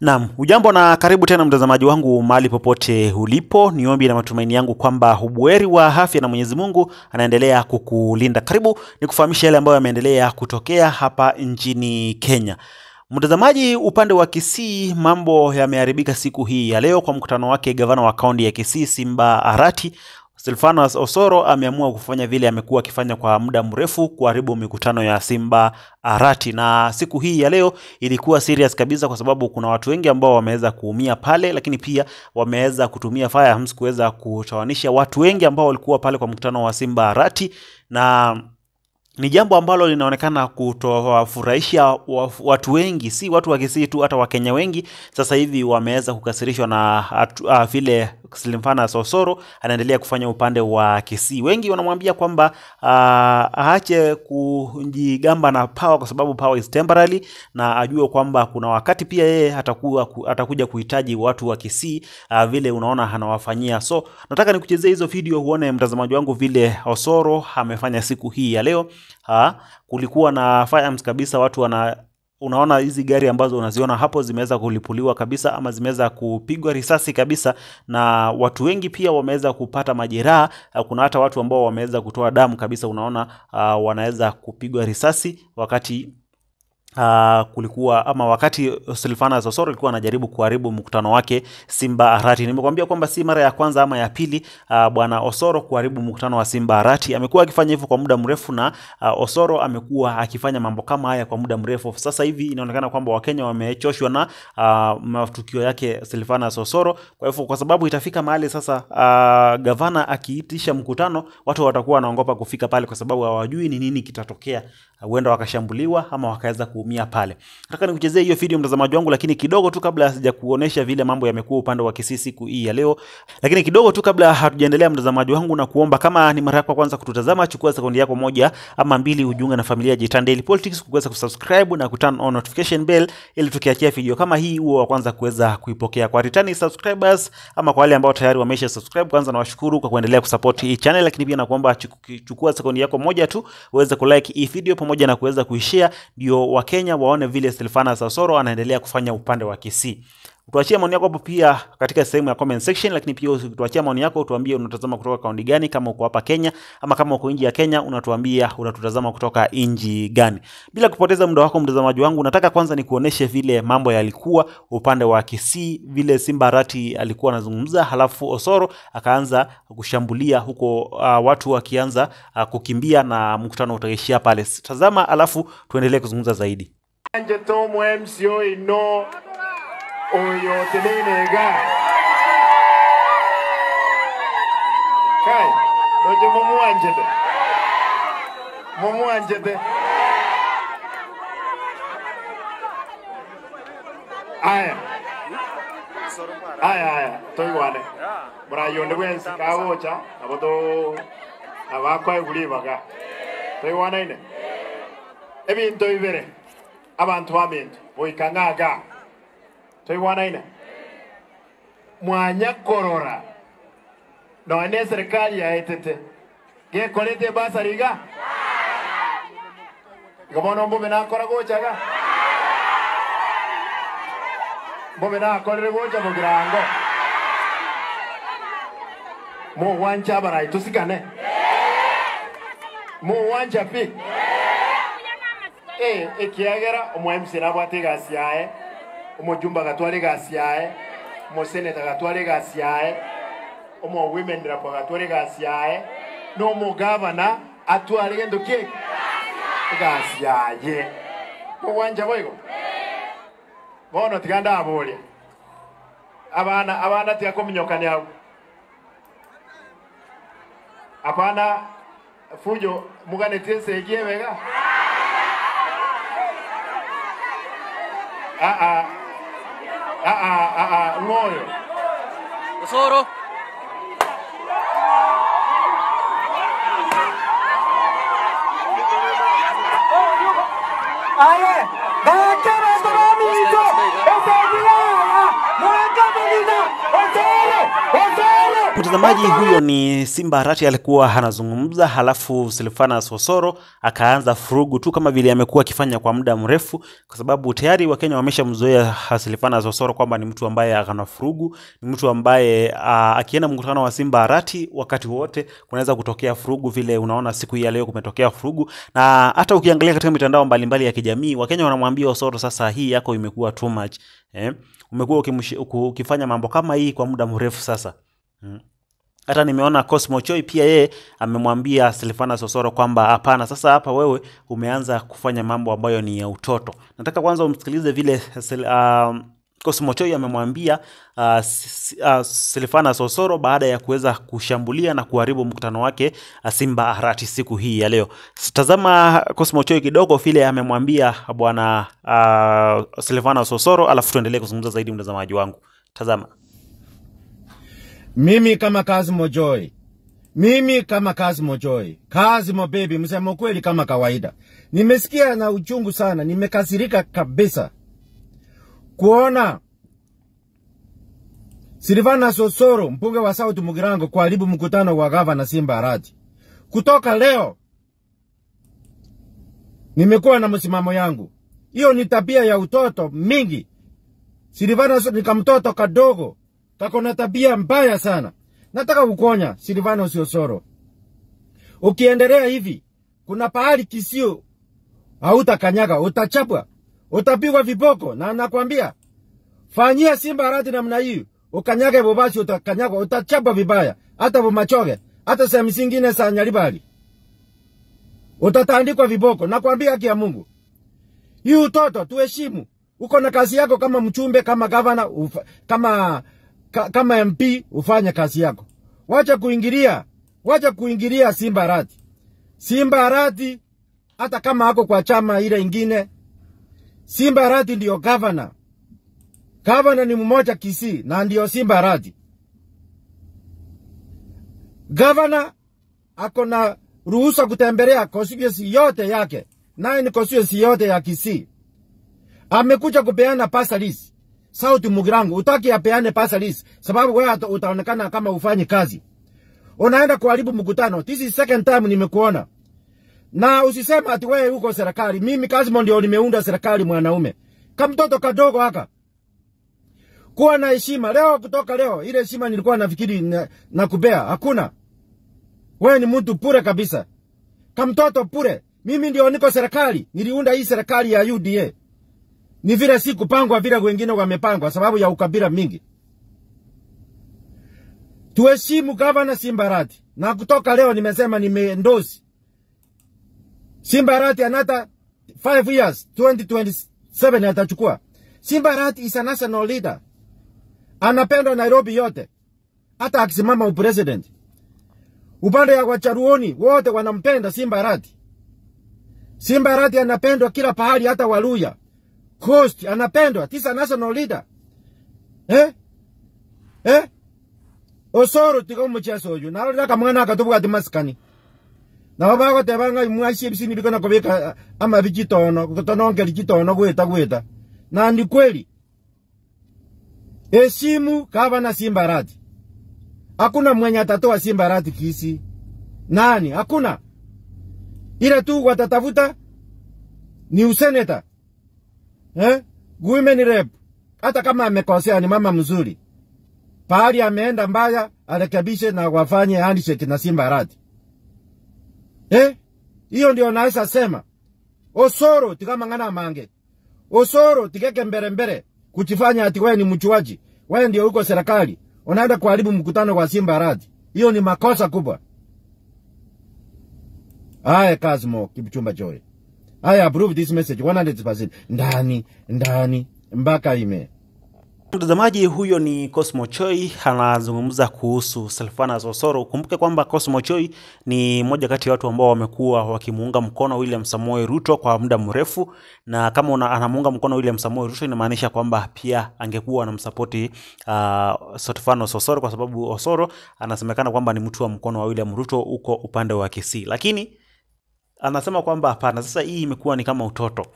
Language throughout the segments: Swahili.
Naam, ujambo na karibu tena mtazamaji wangu mahali popote ulipo. niombi na matumaini yangu kwamba ubweri wa afya na Mwenyezi Mungu anaendelea kukulinda. Karibu nikufahamishe yale ambayo yameendelea kutokea hapa nchini Kenya. Mtazamaji, upande wa Kisii mambo yameharibika siku hii ya leo kwa mkutano wake gavana wa kaunti ya Kisii Simba Arati Silvanas Osoro ameamua kufanya vile amekuwa akifanya kwa muda mrefu, kuharibu mikutano ya Simba Arati, na siku hii ya leo ilikuwa serious kabisa, kwa sababu kuna watu wengi ambao wameweza kuumia pale, lakini pia wameweza kutumia firearms kuweza kutawanisha watu wengi ambao walikuwa pale kwa mkutano wa Simba Arati na ni jambo ambalo linaonekana kutowafurahisha watu wengi, si watu wa Kisii tu, hata Wakenya wengi sasa hivi wameweza kukasirishwa na ah, vile Slimfana Sosoro anaendelea kufanya upande wa Kisii. Wengi wanamwambia kwamba uh, aache kujigamba na power kwa sababu power is temporary, na ajue kwamba kuna wakati pia yeye atakuwa atakuja kuhitaji watu wa Kisii uh, vile unaona anawafanyia. So nataka nikuchezee hizo video uone mtazamaji wangu vile Osoro amefanya siku hii ya leo. Ha, ah, kulikuwa na firearms kabisa, watu wana unaona hizi gari ambazo unaziona hapo zimeweza kulipuliwa kabisa ama zimeweza kupigwa risasi kabisa, na watu wengi pia wameweza kupata majeraha. Kuna hata watu ambao wameweza kutoa damu kabisa, unaona uh, wanaweza kupigwa risasi wakati Uh, kulikuwa ama wakati Silvana Sosoro alikuwa anajaribu kuharibu mkutano wake Simba Arati. Nimekwambia kwamba si mara ya kwanza ama ya pili uh, bwana Osoro kuharibu mkutano wa Simba Arati. Amekuwa akifanya hivyo kwa muda mrefu na uh, Osoro amekuwa akifanya mambo kama haya kwa muda mrefu. Sasa hivi inaonekana kwamba Wakenya wamechoshwa na uh, matukio yake Silvana Sosoro. Kwa hivyo kwa sababu itafika mahali sasa uh, gavana akiitisha mkutano watu watakuwa wanaogopa kufika pale kwa sababu hawajui ni nini kitatokea. Huenda uh, wakashambuliwa ama wakaweza ku kuumia pale. Nataka nikuchezee hiyo video mtazamaji wangu, lakini kidogo tu kabla sija kuonesha vile mambo yamekuwa upande wa Kisii siku hii ya leo. Lakini kidogo tu kabla hatujaendelea, mtazamaji wangu, na kuomba kama ni mara yako ya kwanza kututazama, chukua sekunde yako moja ama mbili ujiunge na familia Jitan Daily Politics kuweza kusubscribe na kuturn on notification bell ili tukiachia video kama hii uwe wa kwanza kuweza kuipokea. Kwa returning subscribers ama kwa wale ambao tayari wamesha subscribe, kwanza nawashukuru kwa kuendelea kusupport hii channel, lakini pia nakuomba chukua sekunde yako moja tu uweze kulike hii video pamoja na kuweza kuishare ndio wa kenya waone vile Silvana Sasoro anaendelea kufanya upande wa Kisii tuachie maoni yako hapo pia katika sehemu ya comment section, lakini pia tuachie maoni yako, tuambie unatazama kutoka kaunti gani, kama uko hapa Kenya ama kama uko nje ya Kenya, unatuambia unatutazama kutoka nchi gani. Bila kupoteza muda wako, mtazamaji wangu, nataka kwanza ni kuoneshe vile mambo yalikuwa upande wa Kisii, vile Simba Arati alikuwa anazungumza, halafu Osoro akaanza kushambulia huko, uh, watu wakianza uh, kukimbia na mkutano utaishia pale. Tazama, halafu tuendelee kuzungumza zaidi. Nje Tom MCO ino oyo teneneega kai nojo momuwanjete momuwanjete aya aya aya toigwane murayonde bwensi kagocha nabo tho abakoe kuribaga toigwanaine ebinto bibere abantu bamintu boikang'aga toiwanaine mwanya korora none serikali yaetete gekorete basari iga iga bono mbobe nakora gochaga mbobe nakorere gocha mogirango mowancha barai tusigane mowancha pi ekiagera omwemsi nabwate egasi yaye eh? umujumba agatwale gasyaye umuseneta agatwale gasyaye umu women rep agatwale gasyaye n'umugabana atwale ndoke gasyaye kuwanja boyo bono tiganda abulya abana abana tiyakominyokani abo abana fujo mugane tese egiye Ah uh-uh, ah ah ah, uh-uh, loyal. Tesoro. Mtazamaji huyo ni Simba Arati alikuwa anazungumza, halafu Silvanus Osoro akaanza furugu tu kama vile amekuwa akifanya kwa muda mrefu, kwa sababu tayari Wakenya wameshamzoea Silvanus Osoro kwamba ni mtu ambaye ana furugu, ni mtu ambaye akienda mkutano wa Simba Arati wakati wote kunaweza kutokea furugu, vile unaona siku ya leo kumetokea furugu, na hata ukiangalia katika mitandao mbalimbali mbali ya kijamii Wakenya wanamwambia Osoro, sasa hii yako imekuwa too much eh, umekuwa ukifanya mambo kama hii kwa muda mrefu sasa hmm. Hata nimeona Cosmo Choi pia yeye amemwambia Silvana Sosoro kwamba hapana, sasa hapa wewe umeanza kufanya mambo ambayo ni ya utoto. Nataka kwanza umsikilize vile uh, Cosmo Choi amemwambia uh, uh, Silvana Sosoro baada ya kuweza kushambulia na kuharibu mkutano wake Simba Arati siku hii ya leo. Tazama Cosmo Choi kidogo vile amemwambia bwana uh, Silvana Sosoro, alafu tuendelee kuzungumza zaidi, mtazamaji wangu, tazama. Mimi kama Kazmo Joy, mimi kama kazi Joy, Kazmo baby, msema kweli kama kawaida. Nimesikia na uchungu sana, nimekasirika kabisa kuona Silvana Sosoro, mbunge wa South Mugirango, kuharibu mkutano wa gavana Simba Arati. Kutoka leo nimekuwa na msimamo yangu. Hiyo ni tabia ya utoto mingi. Silvana ni kamtoto kadogo Kako na tabia mbaya sana. Nataka kukonya Silvano Siosoro. Ukiendelea hivi, kuna pahali kisio hautakanyaga, utachapwa, utapigwa viboko na nakwambia fanyia Simba rati namna hii, ukanyaga Bobashi, utakanyagwa, utachapwa vibaya, hata Bumachoge, hata sehemu zingine za Nyalibali. utatandikwa viboko. Nakwambia haki ya Mungu, hii utoto tuheshimu. Uko na kazi yako kama mchumbe, kama gavana, kama ka, kama MP ufanye kazi yako. Wacha kuingilia, wacha kuingilia Simba Arati. Simba Arati hata kama ako kwa chama ile ingine, Simba Arati ndio governor. Governor ni mmoja Kisii na ndio Simba Arati. Governor ako na ruhusa kutembelea constituency yote yake, naye ni constituency yote ya Kisii. Amekuja kupeana pasalisi Sauti mugirangu, utaki apeane pasa lisi, sababu wea utaonekana kama ufanyi kazi. Unaenda kuharibu mkutano. This is second time nimekuona. Na usisema ati wewe uko serikali. Mimi Kazimo ndio nimeunda serikali mwanaume. Kama mtoto kadogo haka. Kuwa na heshima. Leo kutoka leo ile heshima nilikuwa nafikiri na, na kubea hakuna. Wewe ni mtu pure kabisa. Kama mtoto pure. Mimi ndio niko serikali. Niliunda hii serikali ya UDA ni vile si kupangwa vile wengine wamepangwa sababu ya ukabila mingi. Tuheshimu gavana Simbarati, na kutoka leo nimesema nimeendosi Simbarati anata 5 years 2027 atachukua. Simbarati is a national leader, anapendwa Nairobi yote, hata akisimama upresident upande ya wacharuoni wote wanampenda Simbarati. Simbarati anapendwa kila pahali, hata Waluya coast anapendwa, tisa national leader eh eh osoro tika mucheso uyu nalo raka mwana akatubuka timasikani nabo bagotebanga imwashi ebisini bikona kobeka ama bikitono kutononge likitono gweta gweta na ndi kweli esimu Simba Radi hakuna mwenye atatoa Simba Radi kisi nani hakuna ila tu watatafuta ni useneta eh? women rep, hata kama amekosea ni mama mzuri, pahali ameenda mbaya arekebishe na wafanye handshake na Simba radi eh? Hiyo ndio naweza sema osoro tikamang'ana mange osoro tikeke mbere mbere, kuchifanya ati wewe ni mchuaji, wewe ndio uko serikali, unaenda kuharibu mkutano wa Simba radi. Hiyo ni makosa kubwa. Haya, Kazmo Kipchumba Joy. I approve this message 100% ndani ndani mpaka ime Mtazamaji huyo ni Cosmo Choi anazungumza kuhusu Salfana Sosoro. Kumbuke kwamba Cosmo Choi ni mmoja kati ya watu ambao wamekuwa wakimuunga mkono William Samoei Ruto kwa muda mrefu, na kama una, anamuunga mkono William Samoei Ruto inamaanisha kwamba pia angekuwa anamsapoti uh, ah, Salfana Sosoro kwa sababu Osoro anasemekana kwamba ni mtu wa mkono wa William Ruto huko upande wa Kisii, lakini anasema kwamba hapana, sasa hii imekuwa ni kama utoto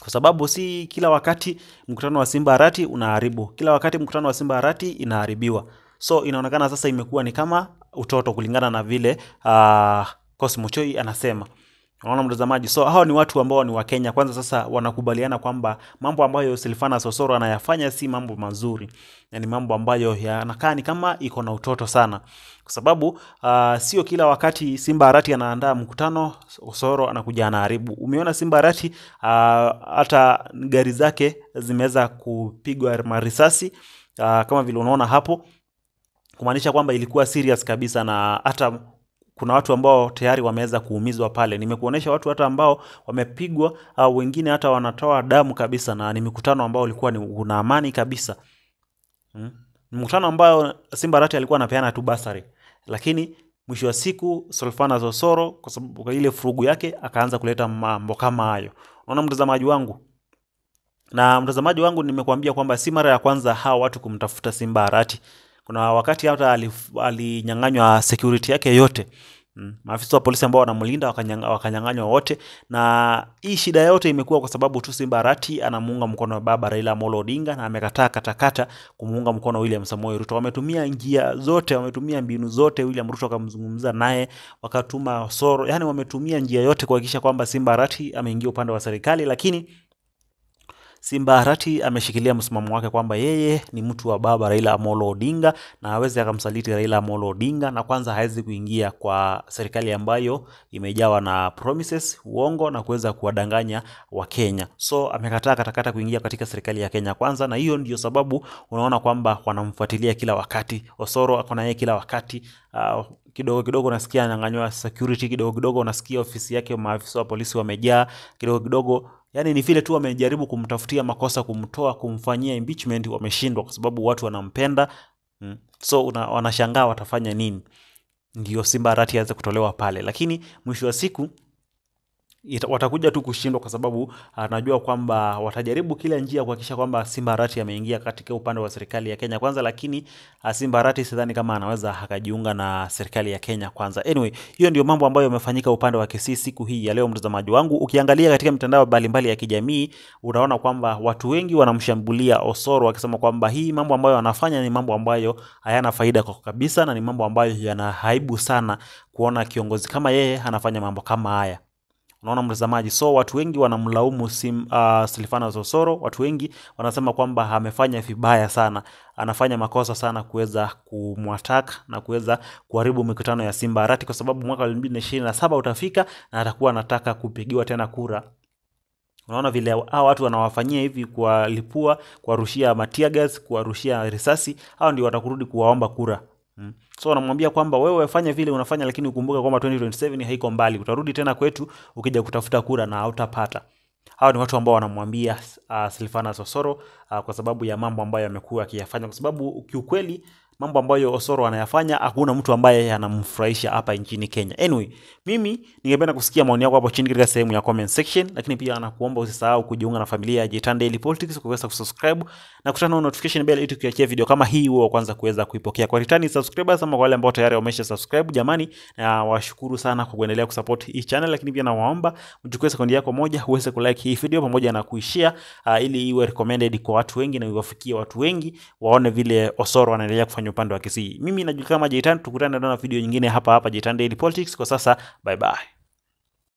Kwa sababu si kila wakati mkutano wa Simba Arati unaharibu, kila wakati mkutano wa Simba Arati inaharibiwa, so inaonekana sasa imekuwa ni kama utoto kulingana na vile uh, ah, cosmochoi anasema. Unaona mtazamaji, so hao ni watu ambao ni Wakenya kwanza. Sasa wanakubaliana kwamba mambo ambayo Silvana Sosoro anayafanya si mambo mazuri, ni yaani mambo ambayo yanakaa ni kama iko na utoto sana, kwa sababu uh, sio kila wakati Simba Arati anaandaa mkutano Sosoro anakuja anaharibu. Umeona Simba Arati ah, hata uh, gari zake zimeweza kupigwa marisasi uh, kama vile unaona hapo, kumaanisha kwamba ilikuwa serious kabisa na hata kuna watu ambao tayari wameweza kuumizwa pale. Nimekuonesha watu hata ambao wamepigwa, au wengine hata wanatoa damu kabisa, na ni mikutano ambao ulikuwa ni una amani kabisa hmm. Mkutano ambao Simba rati alikuwa anapeana tu basari, lakini mwisho wa siku Solfana Zosoro kwa sababu ile furugu yake akaanza kuleta mambo kama hayo. Unaona mtazamaji wangu, na mtazamaji wangu, nimekuambia kwamba si mara ya kwanza hawa watu kumtafuta Simba Arati. Kuna wakati hata alinyang'anywa security yake yote mm, Maafisa wa polisi ambao wanamlinda wakanyang'anywa wote, na hii shida yote imekuwa kwa sababu tu Simba rati anamuunga mkono baba Raila Amolo Odinga na amekataa katakata kumuunga mkono William samoe Ruto. Wametumia njia zote, wametumia mbinu zote, William Ruto akamzungumza naye, wakatuma Soro, yani wametumia njia yote kuhakikisha kwamba Simba rati ameingia upande wa serikali, lakini Simba Arati ameshikilia msimamo wake kwamba yeye ni mtu wa baba Raila Amolo Odinga na hawezi akamsaliti Raila Amolo Odinga, na kwanza hawezi kuingia kwa serikali ambayo imejawa na promises, uongo na kuweza kuwadanganya Wakenya. So amekataa katakata kuingia katika serikali ya Kenya kwanza, na hiyo ndio sababu unaona kwamba wanamfuatilia kila wakati. Osoro ako yeye kila wakati. Uh, kidogo kidogo unasikia ananyang'anywa security, kidogo kidogo unasikia ofisi yake maafisa wa polisi wamejaa, kidogo kidogo yani ni vile tu wamejaribu kumtafutia makosa, kumtoa, kumfanyia impeachment, wameshindwa kwa sababu watu wanampenda mm. So wanashangaa watafanya nini ndio Simba rati aweze kutolewa pale, lakini mwisho wa siku watakuja tu kushindwa kwa sababu anajua ah, uh, kwamba watajaribu kila njia kuhakikisha kwamba Simba Arati ameingia katika upande wa serikali ya Kenya kwanza, lakini uh, Simba Arati sidhani kama anaweza akajiunga na serikali ya Kenya kwanza. Anyway, hiyo ndio mambo ambayo yamefanyika upande wa Kisii siku hii ya leo. Mtazamaji wangu, ukiangalia katika mitandao mbalimbali ya kijamii, unaona kwamba watu wengi wanamshambulia Osoro wakisema kwamba hii mambo ambayo anafanya ni mambo ambayo hayana faida kwa kabisa, na ni mambo ambayo yana haibu sana kuona kiongozi kama yeye anafanya mambo kama haya. Unaona mtazamaji, so watu wengi wanamlaumu sim, uh, ah, Silfana Sosoro. Watu wengi wanasema kwamba amefanya vibaya sana, anafanya makosa sana kuweza kumwataka na kuweza kuharibu mikutano ya Simba Arati, kwa sababu mwaka saba utafika na atakuwa anataka kupigiwa tena kura. Unaona vile hawa watu wanawafanyia hivi, kuwalipua, kuwarushia matiagas, kuwarushia risasi, hao ndio watakurudi kuwaomba kura. Mm. So anamwambia kwamba wewe fanya vile unafanya, lakini ukumbuke kwamba 2027 haiko mbali, utarudi tena kwetu ukija kutafuta kura na hautapata. Hawa ni watu ambao wanamwambia uh, Silvana Sosoro uh, kwa sababu ya mambo ambayo amekuwa akiyafanya, kwa sababu kiukweli mambo ambayo Osoro anayafanya hakuna mtu ambaye anamfurahisha hapa nchini Kenya. Anyway, mimi ningependa kusikia maoni yako hapo chini katika sehemu ya comment section, lakini pia nakuomba usisahau kujiunga na familia ya Jitan Daily Politics kuweza kusubscribe na kushana notification bell ili tukiachia video kama hii huo wa kwanza kuweza kuipokea. Kwa returning subscribers ama kwa wale ambao tayari wamesha subscribe, jamani, na washukuru sana kwa kuendelea kusupport hii channel, lakini pia nawaomba mchukue sekondi yako moja uweze kulike hii video pamoja na kuishia uh, ah, ili iwe recommended kwa watu wengi na iwafikie watu wengi waone vile Osoro anaendelea kufanya kwenye upande wa Kisii. Mimi najulikana kama Jaitan, tukutane na video nyingine hapa hapa Jaitan Daily Politics. Kwa sasa bye bye.